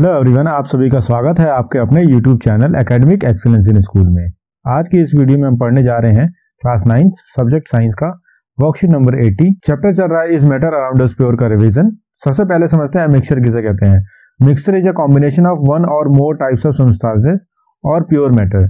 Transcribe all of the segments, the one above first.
Hello everyone आप सभी का स्वागत है आपके अपने YouTube channel academic excellence in school में आज की इस वीडियो में हम पढ़ने जा रहे हैं क्लास नाइन्थ सब्जेक्ट साइंस का वर्कशीट नंबर 80 चैप्टर चल रहा है इस मैटर अराउंड प्योर का रिवीजन सबसे पहले समझते हैं मिक्सर किसे कहते हैं mixture is a combination of one or more types of substances और प्योर मैटर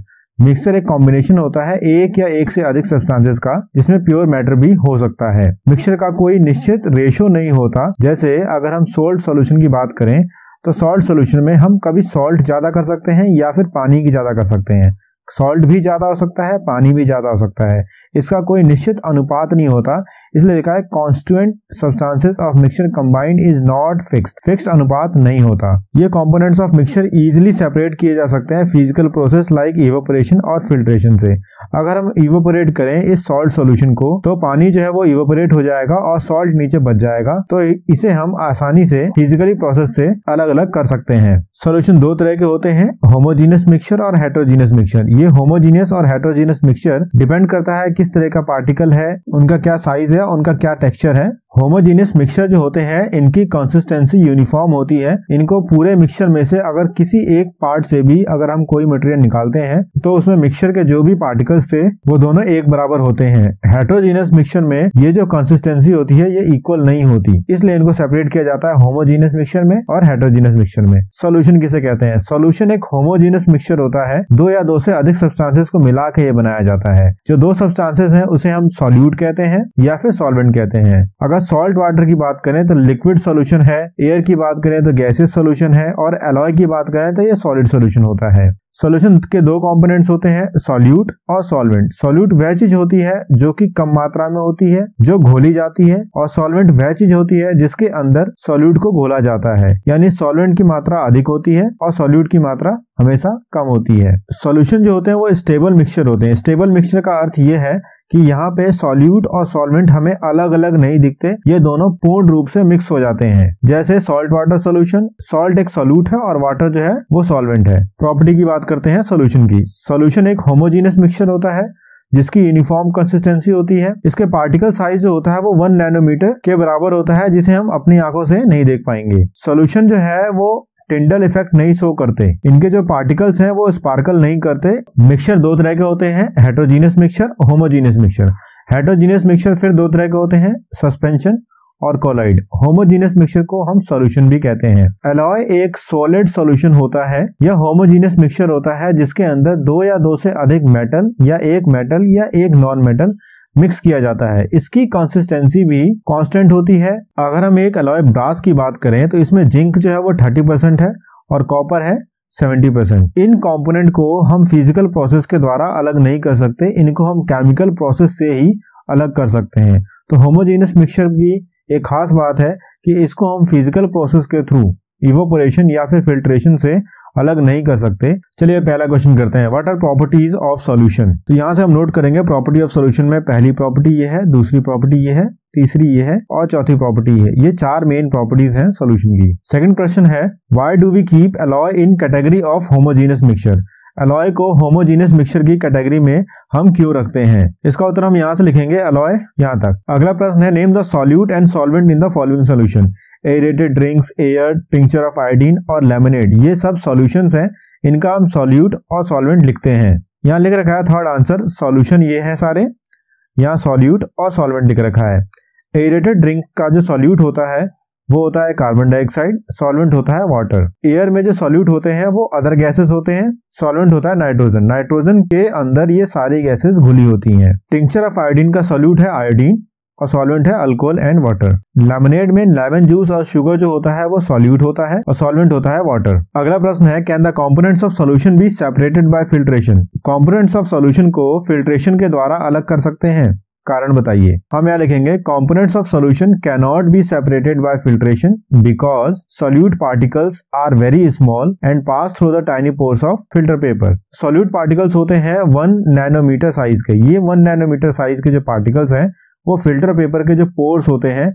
मिक्सर एक कॉम्बिनेशन होता है एक या एक से अधिक सब्सटेंसेस का जिसमें प्योर मैटर भी हो सकता है मिक्सर का कोई निश्चित रेशो नहीं होता जैसे अगर हम सोल्ट सॉल्यूशन की बात करें तो सॉल्ट सोल्यूशन में हम कभी सॉल्ट ज़्यादा कर सकते हैं या फिर पानी की ज़्यादा कर सकते हैं सॉल्ट भी ज़्यादा हो सकता है पानी भी ज़्यादा हो सकता है इसका कोई निश्चित अनुपात नहीं होता इसलिए लिखा है constituent substances of mixture combined is not fixed fixed अनुपात नहीं होता ये component of mixture easily separate किए जा सकते हैं फिजिकल प्रोसेस लाइक इवोपोरेशन और फिल्ट्रेशन से अगर हम इवोपोरेट करें इस सॉल्ट सोल्यूशन को तो पानी जो है वो इवोपोरेट हो जाएगा और सॉल्ट नीचे बच जाएगा तो इसे हम आसानी से फिजिकली प्रोसेस से अलग अलग कर सकते हैं सोल्यूशन दो तरह के होते हैं होमोजीनियस मिक्सचर और हेट्रोजीनियस मिक्सचर ये होमोजीनियस और हेट्रोजीनियस मिक्सचर डिपेंड करता है किस तरह का पार्टिकल है उनका क्या साइज है उनका क्या टेक्सचर है होमोजीनियस मिक्सचर जो होते हैं इनकी कंसिस्टेंसी यूनिफॉर्म होती है इनको पूरे मिक्सचर में से अगर किसी एक पार्ट से भी अगर हम कोई मटेरियल निकालते हैं तो उसमें मिक्सचर के जो भी पार्टिकल्स थे वो दोनों एक बराबर होते हैं हेट्रोजीनियस मिक्सचर में ये जो कंसिस्टेंसी होती है ये इक्वल नहीं होती इसलिए इनको सेपरेट किया जाता है होमोजीनियस मिक्सचर में और हेट्रोजीनियस मिक्सचर में सोल्यूशन किसे कहते हैं सोल्यूशन एक होमोजीनियस मिक्सचर होता है दो या दो से अधिक सब्सटेंसेस को मिला के ये बनाया जाता है जो दो सब्सटेंसेस है उसे हम सोल्यूट कहते हैं या फिर सोलवेंट कहते हैं अगर सॉल्ट वाटर की बात करें तो लिक्विड सोल्यूशन है एयर की बात करें तो गैसेज सोल्यूशन है और एलॉय की बात करें तो ये सॉलिड सोल्यूशन होता है सोल्यूशन के दो कंपोनेंट्स होते हैं सॉल्यूट और सॉल्वेंट सॉल्यूट वह चीज होती है जो कि कम मात्रा में होती है जो घोली जाती है और सॉल्वेंट वह चीज होती है जिसके अंदर सॉल्यूट को घोला जाता है यानी सॉल्वेंट की मात्रा अधिक होती है और सॉल्यूट की मात्रा हमेशा कम होती है सॉल्यूशन जो होते हैं वो स्टेबल मिक्सचर होते हैं स्टेबल मिक्सचर का अर्थ ये है कि यहाँ पे सॉल्यूट और सॉल्वेंट हमें अलग अलग नहीं दिखते ये दोनों पूर्ण रूप से मिक्स हो जाते हैं जैसे सॉल्ट वाटर सोल्यूशन सॉल्ट एक सॉल्यूट है और वाटर जो है वो सॉल्वेंट है प्रॉपर्टी की बात करते हैं सोल्यूशन की सोल्यूशन एक होमोजीनियस मिक्सचर होता है जिसकी यूनिफॉर्म कंसिस्टेंसी होती है इसके पार्टिकल साइज जो होता है वो वन नैनोमीटर के बराबर होता है जिसे हम अपनी आंखों से नहीं देख पाएंगे सोल्यूशन जो है वो टिंडल इफेक्ट नहीं शो करते इनके जो पार्टिकल्स हैं वो स्पार्कल नहीं करते मिक्सचर दो तरह के होते हैं heterogeneous mixture homogeneous mixture heterogeneous mixture फिर दो तरह के होते हैं सस्पेंशन और कोलाइड होमोजीनियस मिक्सचर को हम सॉल्यूशन भी कहते हैं एलॉय एक सॉलिड सॉल्यूशन होता है या होमोजीनियस मिक्सचर होता है जिसके अंदर दो या दो से अधिक मेटल या एक मेटल या एक नॉन मेटल मिक्स किया जाता है इसकी कंसिस्टेंसी भी कांस्टेंट होती है अगर हम एक अलॉय ब्रास की बात करें तो इसमें जिंक जो है वो 30 परसेंट है और कॉपर है 70 परसेंट इन कंपोनेंट को हम फिजिकल प्रोसेस के द्वारा अलग नहीं कर सकते इनको हम केमिकल प्रोसेस से ही अलग कर सकते हैं तो होमोजेनस मिक्सचर की एक खास बात है कि इसको हम फिजिकल प्रोसेस के थ्रू इवोपोरेशन या फिर फिल्ट्रेशन से अलग नहीं कर सकते चलिए पहला क्वेश्चन करते हैं what are properties of solution तो यहाँ से हम नोट करेंगे प्रॉपर्टी ऑफ सोल्यूशन में पहली प्रॉपर्टी ये है दूसरी प्रॉपर्टी ये है तीसरी ये है और चौथी प्रॉपर्टी है ये चार मेन प्रॉपर्टीज हैं सॉल्यूशन की सेकंड क्वेश्चन है why do we keep alloy in category of homogeneous mixture alloy को होमोजीनियस मिक्सचर की कैटेगरी में हम क्यों रखते हैं इसका उत्तर हम यहाँ से लिखेंगे अलॉय यहाँ तक अगला प्रश्न है name the solute and solvent in the following solution aerated drinks air tincture of iodine और लेमनेड ये सब सॉल्यूशन हैं इनका हम सॉल्यूट और सॉल्वेंट लिखते हैं यहाँ लिख रखा है थर्ड आंसर सॉल्यूशन ये है सारे यहाँ सॉल्यूट और सॉल्वेंट लिख रखा है एरेटेड ड्रिंक का जो सॉल्यूट होता है वो होता है कार्बन डाइऑक्साइड सॉल्वेंट होता है वाटर एयर में जो सॉल्यूट होते हैं वो अदर गैसेस होते हैं सॉल्वेंट होता है नाइट्रोजन नाइट्रोजन के अंदर ये सारी गैसेस घुली होती हैं टिंक्चर ऑफ आयोडीन का सॉल्यूट है आयोडीन और सॉल्वेंट है अल्कोहल एंड वाटर लेमनेड में लेमन जूस और शुगर जो होता है वो सॉल्यूट होता है और सॉल्वेंट होता है वाटर अगला प्रश्न है can the components of solution be separated by filtration components of solution को फिल्ट्रेशन के द्वारा अलग कर सकते हैं कारण बताइए हम यहाँ लिखेंगे components of solution cannot be separated by filtration because solute particles are very small and pass through the tiny pores of filter paper solute particles होते हैं वन नैनोमीटर साइज के ये वन नैनोमीटर साइज के जो particles हैं वो filter paper के जो पोर्स होते हैं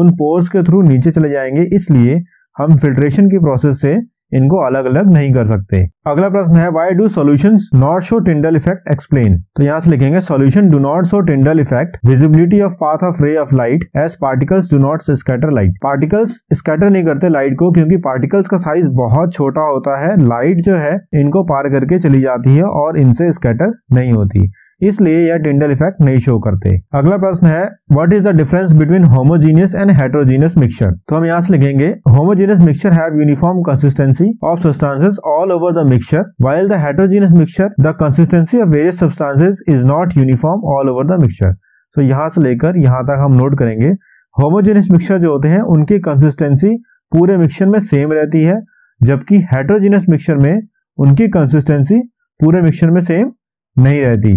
उन पोर्स के थ्रू नीचे चले जाएंगे इसलिए हम फिल्ट्रेशन की प्रोसेस से इनको अलग अलग नहीं कर सकते अगला प्रश्न है why do solution not show Tyndall effect explain तो यहाँ से लिखेंगे solution do not show Tyndall effect visibility of path of ray of light as particles do not scatter light particles scatter नहीं करते लाइट को क्योंकि पार्टिकल्स का size बहुत छोटा होता है लाइट जो है इनको पार करके चली जाती है और इनसे स्कैटर नहीं होती इसलिए यह टिंडल इफेक्ट नहीं शो करते अगला प्रश्न है what is the difference between homogeneous and heterogeneous mixture तो हम यहाँ से लिखेंगे homogeneous mixture have uniform consistency consistency of substances all over the mixture. While the heterogeneous mixture, the consistency of various substances is not uniform all over the mixture. तो so, यहाँ से लेकर यहाँ तक हम नोट करेंगे होमोजेनियस मिक्सचर जो होते हैं उनकी कंसिस्टेंसी पूरे मिक्सचर में सेम रहती है जबकि हेट्रोजिनस मिक्सचर में उनकी कंसिस्टेंसी पूरे मिक्सचर में सेम नहीं रहती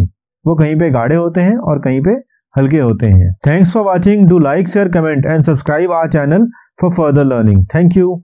वो कहीं पे गाढ़े होते हैं और कहीं पे हल्के होते हैं thanks for watching do like share comment and subscribe our channel for further learning thank you